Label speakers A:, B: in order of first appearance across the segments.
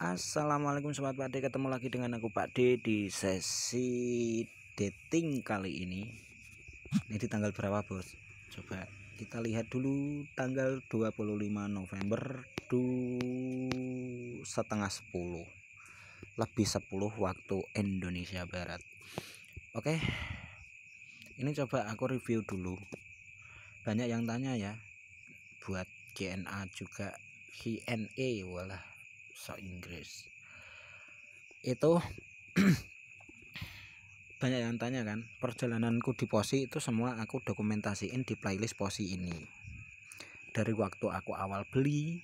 A: Assalamualaikum sobat Pak D ketemu lagi dengan aku Pak D di sesi dating kali ini ini di tanggal berapa bos coba kita lihat dulu tanggal 25 November du setengah 10 lebih 10 waktu Indonesia Barat oke ini coba aku review dulu banyak yang tanya ya buat GNA juga QNA e, walah bahasa Inggris itu banyak yang tanya kan perjalananku di posi itu semua aku dokumentasiin di playlist posi ini dari waktu aku awal beli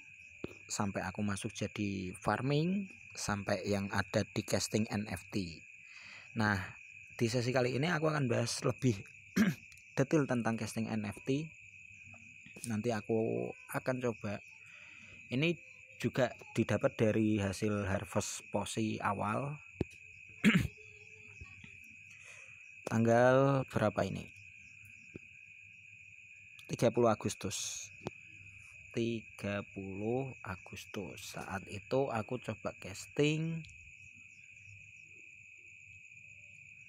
A: sampai aku masuk jadi farming sampai yang ada di casting NFT nah di sesi kali ini aku akan bahas lebih detail tentang casting NFT nanti aku akan coba ini juga didapat dari hasil harvest posi awal tanggal berapa ini 30 Agustus 30 Agustus saat itu aku coba casting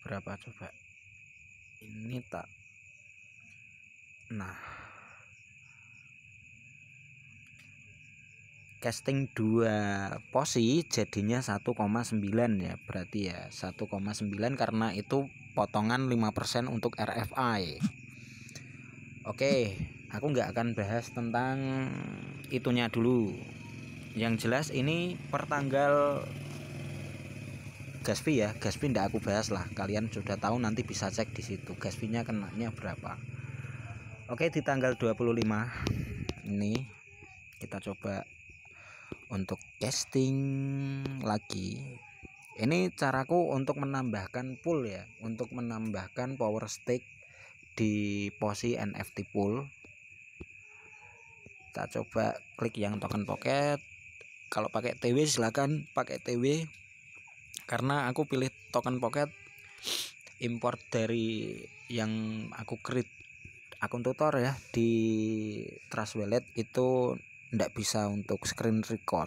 A: berapa coba ini tak nah casting dua posi jadinya 1,9 ya berarti ya 1,9 karena itu potongan 5% untuk RFI oke aku nggak akan bahas tentang itunya dulu yang jelas ini pertanggal Gaspi ya Gaspi ndak aku bahas lah kalian sudah tahu nanti bisa cek di situ Gaspinya kenanya berapa Oke di tanggal 25 ini kita coba untuk casting lagi ini caraku untuk menambahkan pool ya untuk menambahkan power stick di posisi NFT pool kita coba klik yang token pocket kalau pakai TW silahkan pakai TW karena aku pilih token pocket import dari yang aku create akun tutor ya di Trust Wallet itu tidak bisa untuk screen record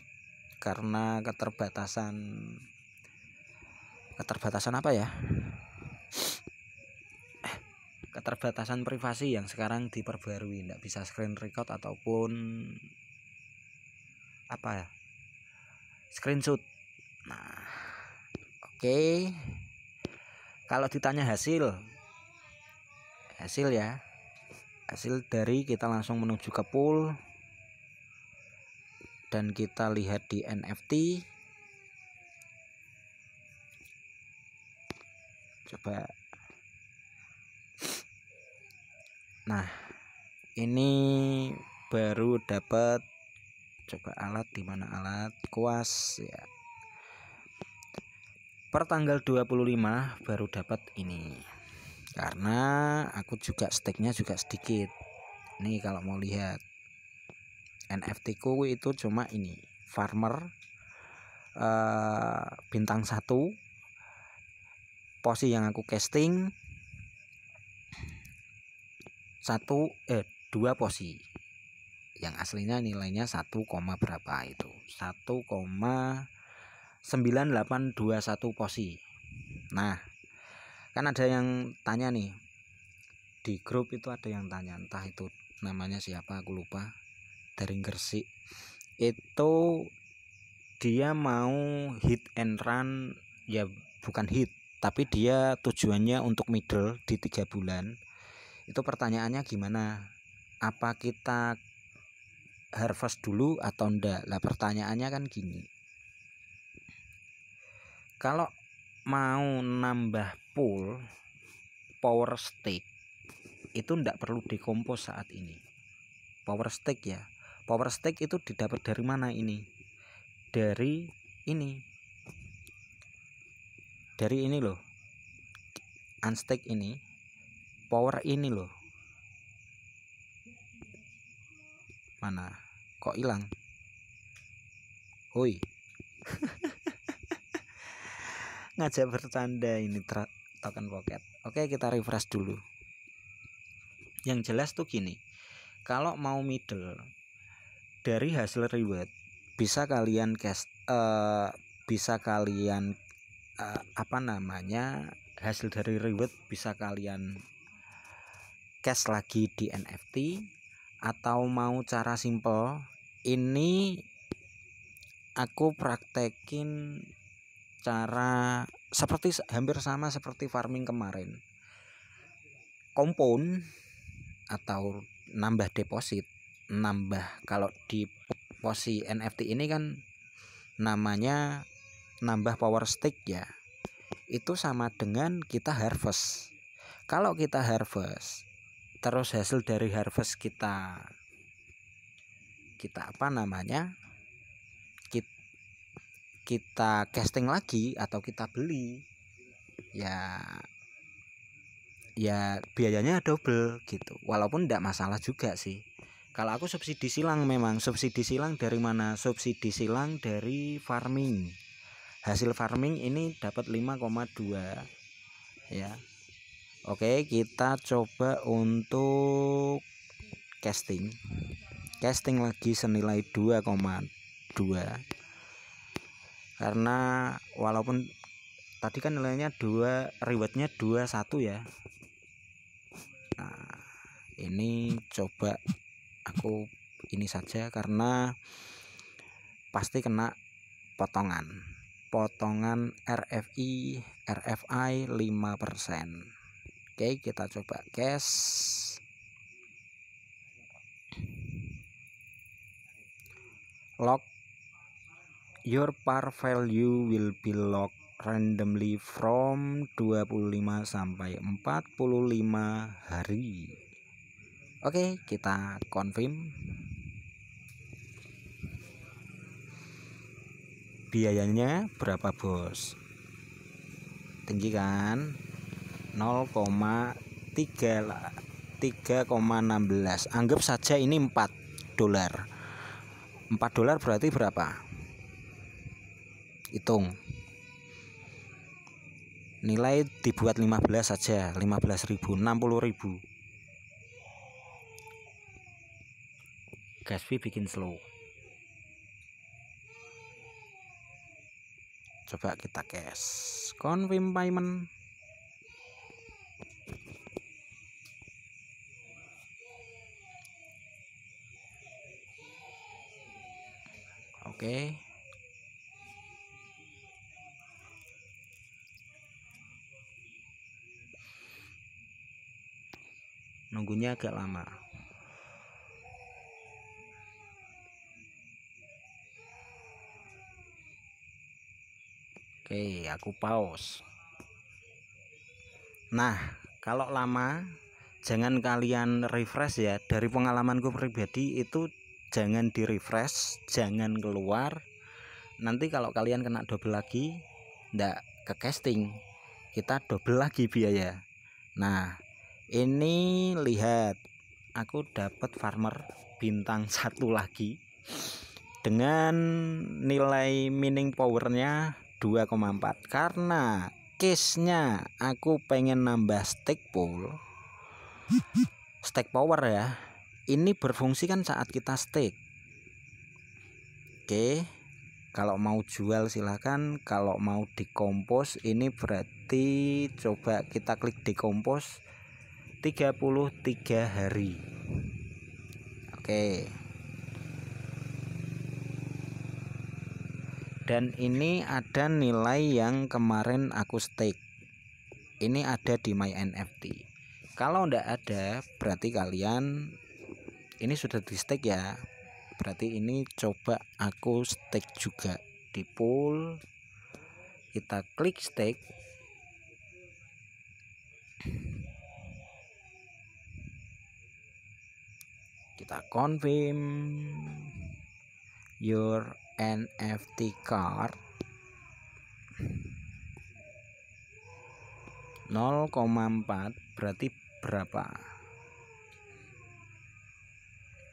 A: karena keterbatasan keterbatasan apa ya keterbatasan privasi yang sekarang diperbarui tidak bisa screen record ataupun apa ya screenshot nah oke okay. kalau ditanya hasil hasil ya hasil dari kita langsung menuju ke pool dan kita lihat di NFT coba nah ini baru dapat coba alat di mana alat kuas ya per tanggal 25 baru dapat ini karena aku juga steknya juga sedikit nih kalau mau lihat NFT ku itu cuma ini farmer uh, bintang satu posisi yang aku casting satu eh dua posisi yang aslinya nilainya 1, berapa itu satu sembilan delapan dua satu posisi. nah kan ada yang tanya nih di grup itu ada yang tanya entah itu namanya siapa aku lupa dari Gresik itu dia mau hit and run ya bukan hit tapi dia tujuannya untuk middle di tiga bulan itu pertanyaannya gimana apa kita harvest dulu atau enggak lah pertanyaannya kan gini kalau mau nambah pool power stick itu ndak perlu dikompos saat ini power stick ya power stake itu didapat dari mana ini dari ini dari ini loh unstake ini power ini loh mana kok hilang hoi ngajak bercanda ini token pocket oke kita refresh dulu yang jelas tuh gini kalau mau middle dari hasil reward bisa kalian cash eh, uh, bisa kalian uh, apa namanya hasil dari reward bisa kalian cash lagi di NFT atau mau cara simple ini aku praktekin cara seperti hampir sama seperti farming kemarin kompon atau nambah deposit nambah kalau di posisi NFT ini kan namanya nambah power stick ya itu sama dengan kita harvest kalau kita harvest terus hasil dari harvest kita kita apa namanya kita, kita casting lagi atau kita beli ya ya biayanya double gitu walaupun tidak masalah juga sih kalau aku subsidi silang memang subsidi silang dari mana subsidi silang dari farming hasil farming ini dapat 5,2 ya Oke kita coba untuk casting casting lagi senilai 2,2 karena walaupun tadi kan nilainya 2 rewardnya 21 ya nah ini coba aku ini saja karena pasti kena potongan potongan RFI RFI 5% oke kita coba cash lock your par value will be locked randomly from 25 sampai 45 hari Oke, kita confirm. Biayanya berapa, Bos? Tinggi kan? 0,3 3,16 anggap saja ini 4 dolar 4 dolar berarti berapa hitung nilai dibuat 15 saja 15.000 60.000 Gaspi bikin slow coba kita cash confirm payment oke okay. nunggunya agak lama Oke, aku pause. Nah, kalau lama jangan kalian refresh ya. Dari pengalamanku pribadi itu jangan di refresh, jangan keluar. Nanti kalau kalian kena double lagi, ndak ke casting, kita double lagi biaya. Nah, ini lihat aku dapat farmer bintang satu lagi dengan nilai mining powernya 2,4 karena case-nya aku pengen nambah stake pool stake power ya ini berfungsi kan saat kita stake oke kalau mau jual silahkan kalau mau dikompos ini berarti coba kita klik dikompos 33 hari oke dan ini ada nilai yang kemarin aku stake ini ada di my NFT kalau ndak ada berarti kalian ini sudah di stake ya berarti ini coba aku stake juga di pool kita klik stake kita confirm your NFT card 0,4 berarti berapa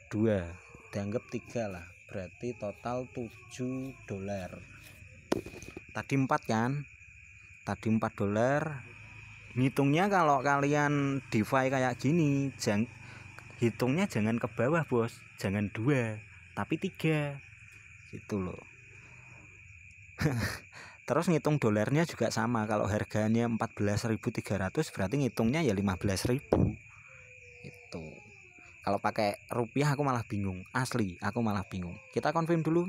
A: 2 dianggap 3 lah berarti total 7 dolar tadi 4 kan tadi 4 dolar ngitungnya kalau kalian DeFi kayak gini jang, hitungnya jangan ke bawah bos jangan dua tapi tiga gitu loh terus ngitung dolarnya juga sama kalau harganya 14.300 berarti ngitungnya ya 15.000 itu kalau pakai rupiah aku malah bingung asli aku malah bingung kita konfirm dulu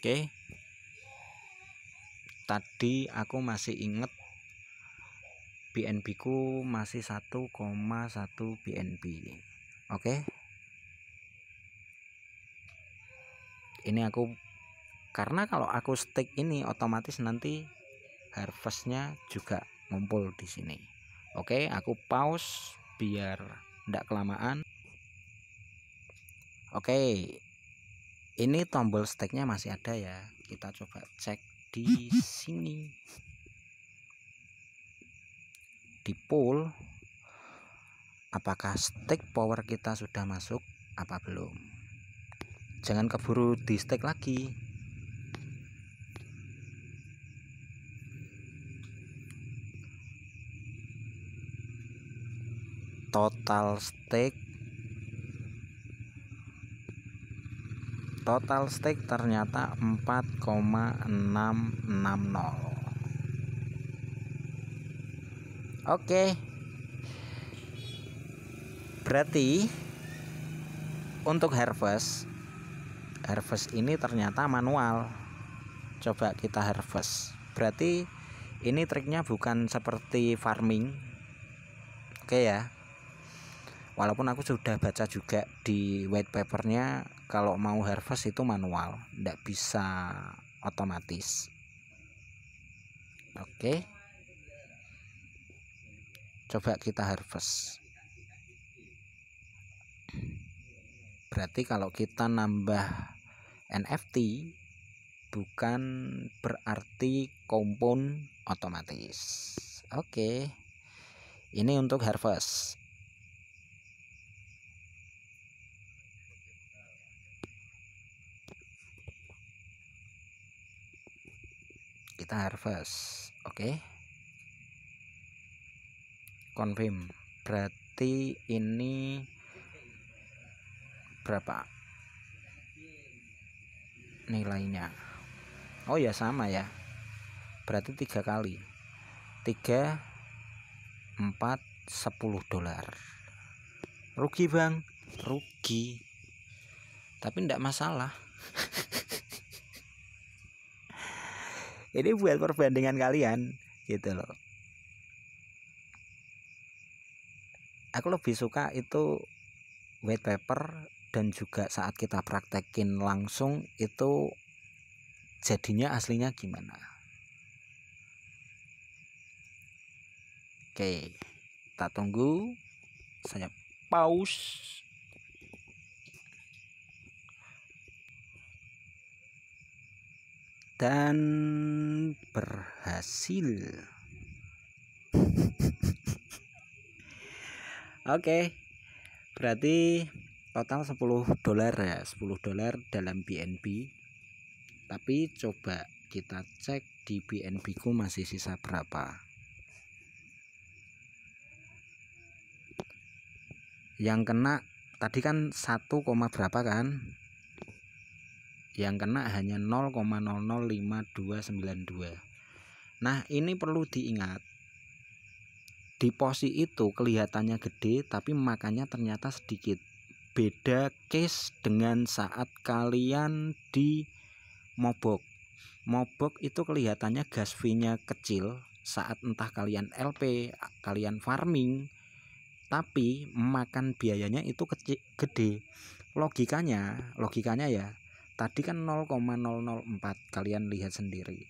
A: oke tadi aku masih inget BNB ku masih 1,1 BNB oke okay. ini aku karena kalau aku stick ini otomatis nanti harvestnya juga ngumpul di sini oke aku pause biar tidak kelamaan oke ini tombol sticknya masih ada ya kita coba cek di sini di pool apakah stick power kita sudah masuk apa belum jangan keburu di stake lagi total stake total stake ternyata 4,660 Oke. Okay. Berarti untuk harvest harvest ini ternyata manual coba kita harvest berarti ini triknya bukan seperti farming oke ya walaupun aku sudah baca juga di white papernya kalau mau harvest itu manual tidak bisa otomatis oke coba kita harvest berarti kalau kita nambah NFT bukan berarti kompon otomatis. Oke. Ini untuk harvest. Kita harvest. Oke. Confirm. Berarti ini berapa? nilainya oh ya sama ya berarti tiga kali 3 4 10 dolar rugi bang rugi tapi tidak masalah ini buat perbandingan kalian gitu loh aku lebih suka itu white paper dan juga saat kita praktekin langsung itu jadinya aslinya gimana oke kita tunggu saya pause dan berhasil. Oke, berarti total 10 dolar ya 10 dolar dalam BNB tapi coba kita cek di BNB ku masih sisa berapa yang kena tadi kan 1, berapa kan yang kena hanya 0,005292 nah ini perlu diingat di posisi itu kelihatannya gede tapi makanya ternyata sedikit beda case dengan saat kalian di mobok mobok itu kelihatannya gas fee-nya kecil saat entah kalian LP kalian farming tapi makan biayanya itu kecil, gede logikanya logikanya ya tadi kan 0,004 kalian lihat sendiri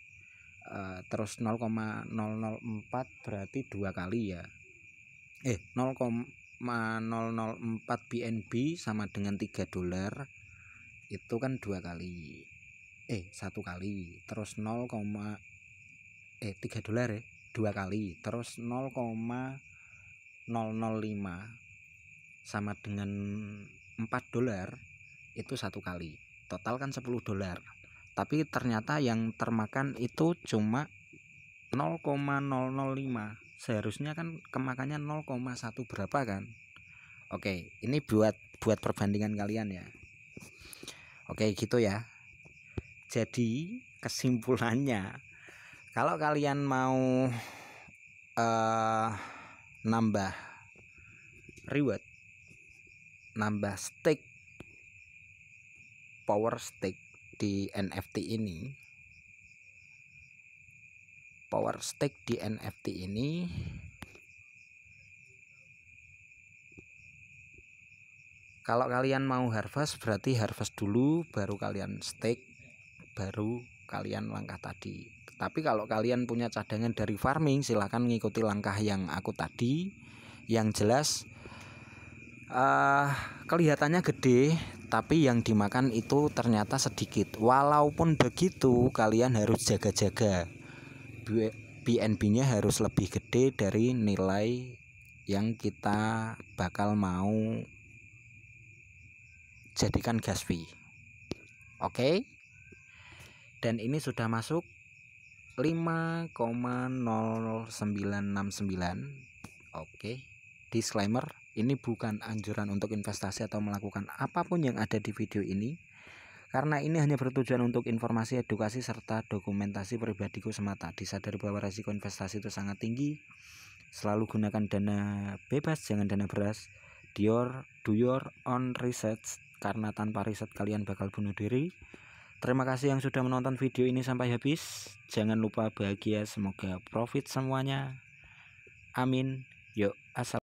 A: eh, terus 0,004 berarti dua kali ya eh 0, 004 BNB sama dengan 3 dolar itu kan dua kali eh satu kali terus 0, eh 3 dolar ya dua kali terus 0,005 sama dengan 4 dolar itu satu kali total kan 10 dolar tapi ternyata yang termakan itu cuma 0,005 seharusnya kan kemakannya 0,1 berapa kan Oke ini buat buat perbandingan kalian ya Oke gitu ya jadi kesimpulannya kalau kalian mau uh, nambah reward nambah stake power stake di NFT ini power stake di NFT ini kalau kalian mau harvest berarti harvest dulu baru kalian stake baru kalian langkah tadi tapi kalau kalian punya cadangan dari farming silahkan mengikuti langkah yang aku tadi yang jelas uh, kelihatannya gede tapi yang dimakan itu ternyata sedikit walaupun begitu kalian harus jaga-jaga BNB-nya harus lebih gede dari nilai yang kita bakal mau jadikan gas fee. Oke. Okay? Dan ini sudah masuk 5,0969. Oke. Okay. Disclaimer, ini bukan anjuran untuk investasi atau melakukan apapun yang ada di video ini karena ini hanya bertujuan untuk informasi, edukasi, serta dokumentasi pribadiku semata. Disadari bahwa resiko investasi itu sangat tinggi. Selalu gunakan dana bebas, jangan dana beras. Dior, do your own research, karena tanpa riset kalian bakal bunuh diri. Terima kasih yang sudah menonton video ini sampai habis. Jangan lupa bahagia, semoga profit semuanya. Amin. Yuk, asal.